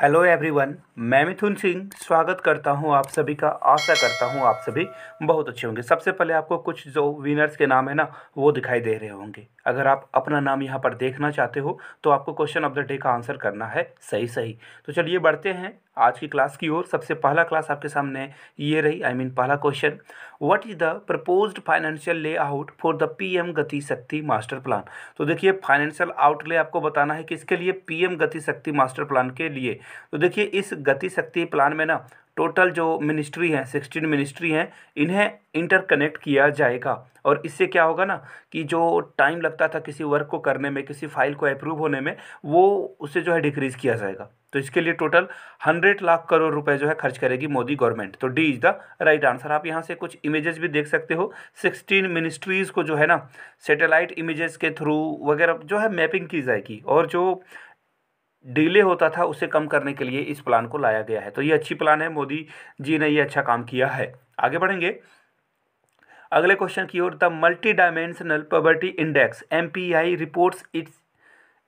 hello everyone मैं मिथुन सिंह स्वागत करता हूं आप सभी का आशा करता हूं आप सभी बहुत अच्छे होंगे सबसे पहले आपको कुछ जो विनर्स के नाम है ना वो दिखाई दे रहे होंगे अगर आप अपना नाम यहाँ पर देखना चाहते हो तो आपको क्वेश्चन ऑफ द डे का आंसर करना है सही सही तो चलिए बढ़ते हैं आज की क्लास की ओर सबसे पहला क्लास आपके सामने ये रही आई I मीन mean, पहला question what is the proposed financial layout for the PM Gati Shakti master plan तो देखिए फाइनेंशियल आउटले आपको बताना है किसके लिए PM Gati Shakti master plan के लिए तो देखिए इस गति शक्ति प्लान में ना टोटल जो मिनिस्ट्री हैं सिक्सटीन मिनिस्ट्री हैं इन्हें इंटरकनेक्ट किया जाएगा और इससे क्या होगा ना कि जो टाइम लगता था किसी वर्क को करने में किसी फाइल को अप्रूव होने में वो उसे जो है डिक्रीज़ किया जाएगा तो इसके लिए टोटल हंड्रेड लाख करोड़ रुपए जो है खर्च करेगी मोदी गवर्नमेंट तो D is the right answer आप यहाँ से कुछ इमेजेस भी देख सकते हो सिक्सटीन मिनिस्ट्रीज़ को जो है ना सेटेलाइट इमेजेस के थ्रू वगैरह जो है मैपिंग की जाएगी और जो डिले होता था उसे कम करने के लिए इस प्लान को लाया गया है तो ये अच्छी प्लान है मोदी जी ने ये अच्छा काम किया है आगे बढ़ेंगे अगले क्वेश्चन की ओर the multidimensional poverty index M reports it's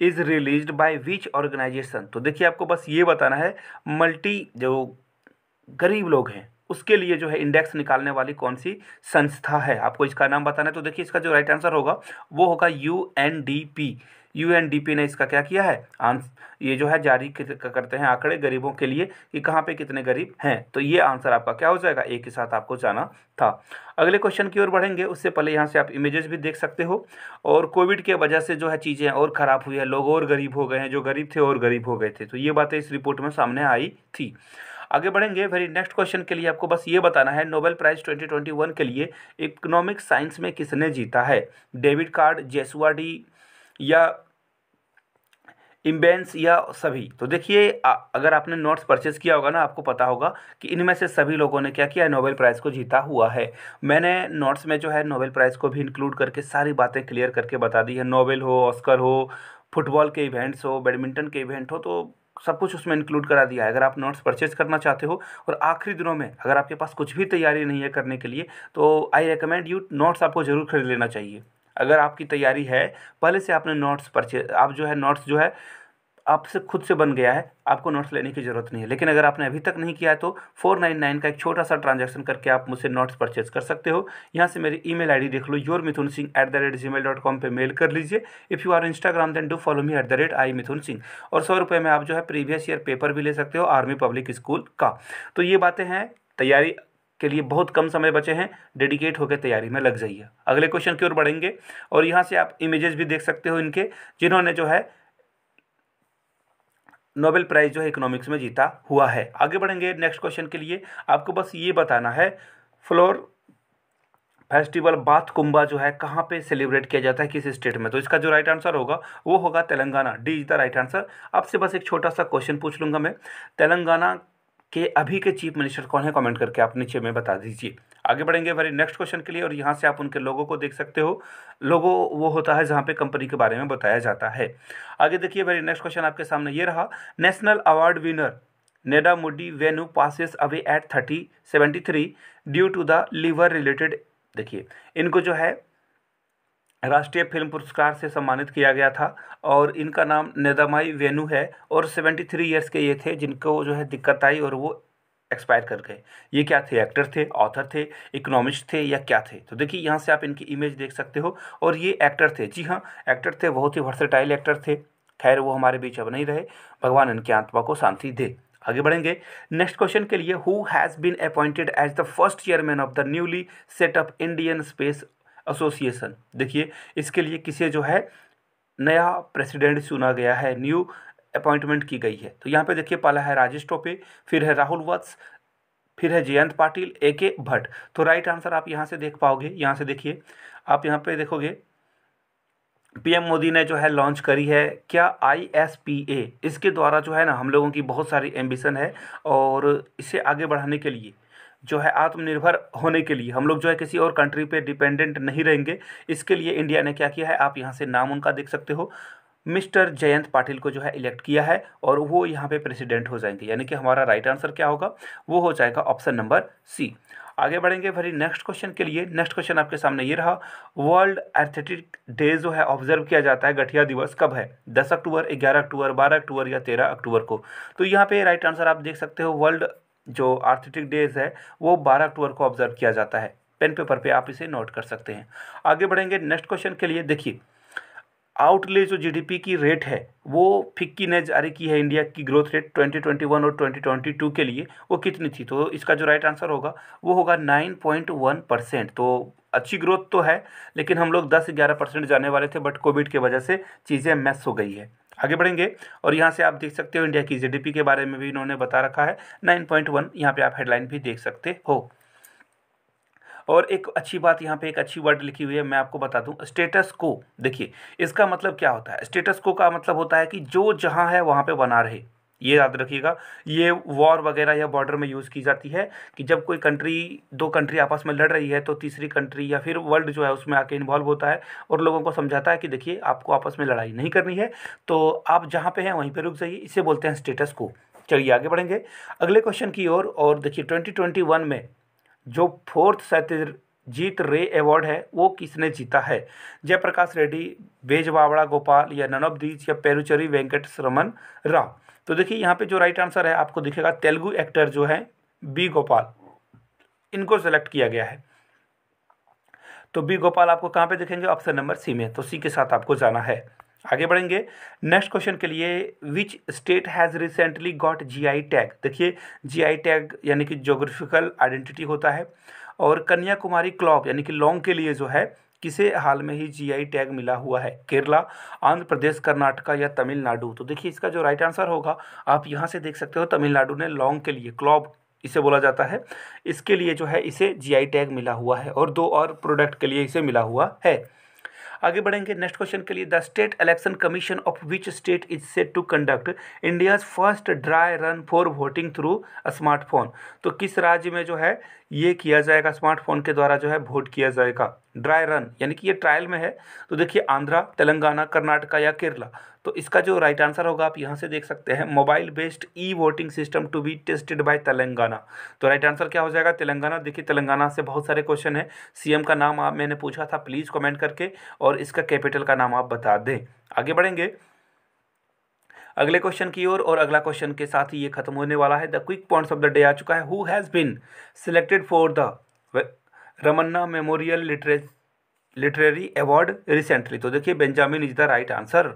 is release by which organisation तो देखिए आपको बस ये बताना है मल्टी जो गरीब लोग हैं उसके लिए जो है इंडेक्स निकालने वाली कौन सी संस्था है आपको इसका नाम बताना है तो देखिए इसका जो राइट आंसर होगा वो होगा U N D P UNDP ने इसका क्या किया है आंसर ये जो है जारी करते हैं आंकड़े गरीबों के लिए कि कहाँ पे कितने गरीब हैं तो ये आंसर आपका क्या हो जाएगा एक के साथ आपको जाना था अगले क्वेश्चन की ओर बढ़ेंगे उससे पहले यहाँ से आप इमेजेस भी देख सकते हो और कोविड के वजह से जो है चीज़ें और ख़राब हुई है लोग और गरीब हो गए हैं जो गरीब थे और गरीब हो गए थे तो ये बातें इस रिपोर्ट में सामने आई थी आगे बढ़ेंगे वेरी नेक्स्ट क्वेश्चन के लिए आपको बस ये बताना है नोबेल प्राइज 2021 के लिए इकोनॉमिक साइंस में किसने जीता है डेविड कार्ड जेसुआ डी या इम्बेंस या सभी तो देखिए अगर आपने नोट्स परचेज किया होगा ना आपको पता होगा कि इनमें से सभी लोगों ने क्या किया नोबेल प्राइज़ को जीता हुआ है मैंने नोट्स में जो है नोबेल प्राइज़ को भी इंक्लूड करके सारी बातें क्लियर करके बता दी है नोबेल हो ऑस्कर हो फुटबॉल के इवेंट्स हो बैडमिंटन के इवेंट हो तो सब कुछ उसमें इंक्लूड करा दिया है अगर आप नोट्स परचेज करना चाहते हो और आखिरी दिनों में अगर आपके पास कुछ भी तैयारी नहीं है करने के लिए तो आई रिकमेंड यू नोट्स आपको ज़रूर खरीद लेना चाहिए अगर आपकी तैयारी है पहले से आपने नोट्स परचे आप जो है नोट्स जो है आपसे खुद से बन गया है आपको नोट्स लेने की ज़रूरत नहीं है लेकिन अगर आपने अभी तक नहीं किया है तो फोर नाइन नाइन का एक छोटा सा ट्रांजैक्शन करके आप मुझसे नोट्स परचेज कर सकते हो यहाँ से मेरी ईमेल आईडी देख लो your Mithun Singh at the rate Gmail dot com पर मेल कर लीजिए if you are Instagram then do follow me at the rate I Mithun Singh और सौ रुपये में आप जो है प्रीवियस ईयर पेपर भी ले सकते हो आर्मी पब्लिक स्कूल का तो ये बातें हैं तैयारी के लिए बहुत कम समय बचे हैं डेडिकेट होकर तैयारी में लग जाइए अगले क्वेश्चन की ओर बढ़ेंगे और यहाँ से आप इमेजेस भी देख सकते हो इनके जिन्होंने जो है नोबेल प्राइज़ जो है इकोनॉमिक्स में जीता हुआ है आगे बढ़ेंगे नेक्स्ट क्वेश्चन के लिए आपको बस ये बताना है फ्लोर फेस्टिवल बाथ कुंभा जो है कहाँ पे सेलिब्रेट किया जाता है किस स्टेट में तो इसका जो राइट आंसर होगा वो होगा Telangana D is the right answer आपसे बस एक छोटा सा क्वेश्चन पूछ लूंगा मैं तेलंगाना कि अभी के चीफ मिनिस्टर कौन है कमेंट करके आप नीचे में बता दीजिए आगे बढ़ेंगे हमारे नेक्स्ट क्वेश्चन के लिए और यहाँ से आप उनके लोगों को देख सकते हो लोगो वो होता है जहाँ पे कंपनी के बारे में बताया जाता है आगे देखिए हमारे नेक्स्ट क्वेश्चन आपके सामने ये रहा national award winner Nedumudi Venu passes away at thirty seventy three due to the liver related देखिए इनको जो है राष्ट्रीय फिल्म पुरस्कार से सम्मानित किया गया था और इनका नाम नेदामाई वेनू है और सेवेंटी थ्री ईयर्स के ये थे जिनको जो है दिक्कत आई और वो एक्सपायर कर गए ये क्या थे एक्टर थे ऑथर थे इकोनॉमिस्ट थे या क्या थे तो देखिए यहाँ से आप इनकी इमेज देख सकते हो और ये एक्टर थे जी हाँ एक्टर थे बहुत ही वर्सेटाइल एक्टर थे खैर वो हमारे बीच अब नहीं रहे भगवान इनकी आत्मा को शांति दे आगे बढ़ेंगे नेक्स्ट क्वेश्चन के लिए who has been appointed as the first chairman of the newly set up Indian space association देखिए इसके लिए किसे जो है नया प्रेसिडेंट चुना गया है न्यू अपॉइंटमेंट की गई है तो यहाँ पे देखिए पहला है राजेश टोपे फिर है राहुल वत्स फिर है जयंत पाटिल ए के भट्ट तो राइट आंसर आप यहाँ से देख पाओगे यहाँ से देखिए आप यहाँ पे देखोगे पीएम मोदी ने जो है लॉन्च करी है क्या आई एस पी ए इसके द्वारा जो है ना हम लोगों की बहुत सारी एम्बिशन है और इसे आगे बढ़ाने के लिए जो है आत्मनिर्भर होने के लिए हम लोग जो है किसी और कंट्री पे डिपेंडेंट नहीं रहेंगे इसके लिए इंडिया ने क्या किया है आप यहाँ से नाम उनका देख सकते हो मिस्टर जयंत पाटिल को जो है इलेक्ट किया है और वो यहाँ पे प्रेसिडेंट हो जाएंगे यानी कि हमारा राइट आंसर क्या होगा वो हो जाएगा ऑप्शन नंबर सी आगे बढ़ेंगे फिर नेक्स्ट क्वेश्चन के लिए नेक्स्ट क्वेश्चन आपके सामने ये रहा वर्ल्ड एथलेटिक डे जो है ऑब्जर्व किया जाता है गठिया दिवस कब है दस अक्टूबर ग्यारह अक्टूबर बारह अक्टूबर या तेरह अक्टूबर को तो यहाँ पे राइट आंसर आप देख सकते हो वर्ल्ड जो आर्थिटिक डेज है वो 12 अक्टूबर को ऑब्जर्व किया जाता है पेन पेपर पे आप इसे नोट कर सकते हैं आगे बढ़ेंगे नेक्स्ट क्वेश्चन के लिए देखिए आउटले जो जीडीपी की रेट है वो फिक्की ने जारी की है इंडिया की ग्रोथ रेट 2021 और 2022 के लिए वो कितनी थी तो इसका जो राइट आंसर होगा वो होगा 9.1 परसेंट तो अच्छी ग्रोथ तो है लेकिन हम लोग 10-11 परसेंट जाने वाले थे बट कोविड की वजह से चीज़ें मैस हो गई है आगे बढ़ेंगे और यहाँ से आप देख सकते हो इंडिया की जीडीपी के बारे में भी इन्होंने बता रखा है 9.1 पॉइंट यहाँ पर आप हेडलाइन भी देख सकते हो और एक अच्छी बात यहाँ पे एक अच्छी वर्ड लिखी हुई है मैं आपको बता दूँ स्टेटस को देखिए इसका मतलब क्या होता है स्टेटस को का मतलब होता है कि जो जहाँ है वहाँ पे बना रहे ये याद रखिएगा ये वॉर वगैरह या बॉर्डर में यूज़ की जाती है कि जब कोई कंट्री दो कंट्री आपस में लड़ रही है तो तीसरी कंट्री या फिर वर्ल्ड जो है उसमें आके इन्वॉल्व होता है और लोगों को समझाता है कि देखिए आपको आपस में लड़ाई नहीं करनी है तो आप जहाँ पे हैं वहीं पे रुक जाइए इसे बोलते हैं स्टेटस को चलिए आगे बढ़ेंगे अगले क्वेश्चन की ओर और, और देखिए ट्वेंटी में जो फोर्थ सत्य जीत रे अवार्ड है वो किसने जीता है जयप्रकाश रेड्डी बेज बावड़ा गोपाल या ननोपदीज या पेरुचरी वेंकट रमन राव तो देखिए यहाँ पे जो राइट आंसर है आपको दिखेगा तेलुगु एक्टर जो है बी गोपाल इनको सेलेक्ट किया गया है तो बी गोपाल आपको कहाँ पे दिखेंगे ऑप्शन नंबर सी में तो सी के साथ आपको जाना है आगे बढ़ेंगे नेक्स्ट क्वेश्चन के लिए which state has recently got GI tag देखिए जीआई टैग यानी कि जोग्राफिकल आइडेंटिटी होता है और कन्याकुमारी क्लॉक यानी कि लॉन्ग के लिए जो है किसे हाल में ही जीआई टैग मिला हुआ है केरला आंध्र प्रदेश कर्नाटका या तमिलनाडु तो देखिए इसका जो राइट आंसर होगा आप यहाँ से देख सकते हो तमिलनाडु ने लॉन्ग के लिए क्लॉब इसे बोला जाता है इसके लिए जो है इसे जीआई टैग मिला हुआ है और दो और प्रोडक्ट के लिए इसे मिला हुआ है आगे बढ़ेंगे नेक्स्ट क्वेश्चन के लिए the state election commission of which state is set to conduct India's first dry run for voting through smartphone तो किस राज्य में जो है ये किया जाएगा स्मार्टफोन के द्वारा जो है वोट किया जाएगा ड्राई रन यानी कि ये ट्रायल में है तो देखिए आंध्रा तेलंगाना कर्नाटका या केरला तो इसका जो राइट आंसर होगा आप यहाँ से देख सकते हैं mobile based e voting system to be tested by Telangana तो राइट आंसर क्या हो जाएगा तेलंगाना देखिए तेलंगाना से बहुत सारे क्वेश्चन है सीएम का नाम आप मैंने पूछा था प्लीज़ कमेंट करके और इसका कैपिटल का नाम आप बता दें आगे बढ़ेंगे अगले क्वेश्चन की ओर और, और अगला क्वेश्चन के साथ ही ये खत्म होने वाला है the quick points of the day आ चुका है who has been selected for the Ramanna memorial litre literary award recently तो देखिए Benjamin is the right answer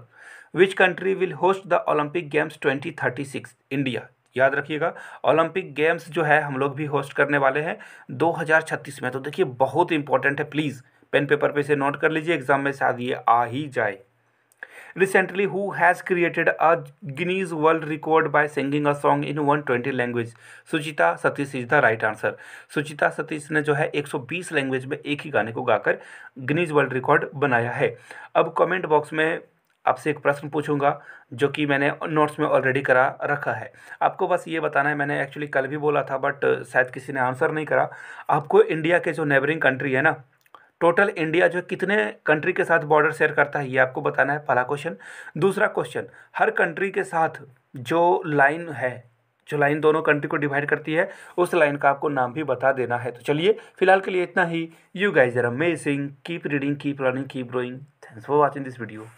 which country will host the Olympic games 2036 India याद रखिएगा ओलंपिक गेम्स जो है हम लोग भी होस्ट करने वाले हैं 2036 में तो देखिए बहुत इंपॉर्टेंट है प्लीज़ पेन पेपर पे से नोट कर लीजिए एग्जाम में शायद ये आ ही जाए recently who has created a Guinness world record by singing a song in one twenty language Suchita Satish is the right answer Suchita Satish ने जो है एक सौ बीस लैंग्वेज में एक ही गाने को गाकर गिनीज वर्ल्ड रिकॉर्ड बनाया है अब कॉमेंट बॉक्स में आपसे एक प्रश्न पूछूंगा जो कि मैंने नोट्स में ऑलरेडी करा रखा है आपको बस ये बताना है मैंने एक्चुअली कल भी बोला था बट शायद किसी ने आंसर नहीं करा आपको इंडिया के जो नेबरिंग कंट्री है ना टोटल इंडिया जो कितने कंट्री के साथ बॉर्डर शेयर करता है ये आपको बताना है पहला क्वेश्चन दूसरा क्वेश्चन हर कंट्री के साथ जो लाइन है जो लाइन दोनों कंट्री को डिवाइड करती है उस लाइन का आपको नाम भी बता देना है तो चलिए फिलहाल के लिए इतना ही you guys are amazing keep reading keep learning keep growing thanks for watching this video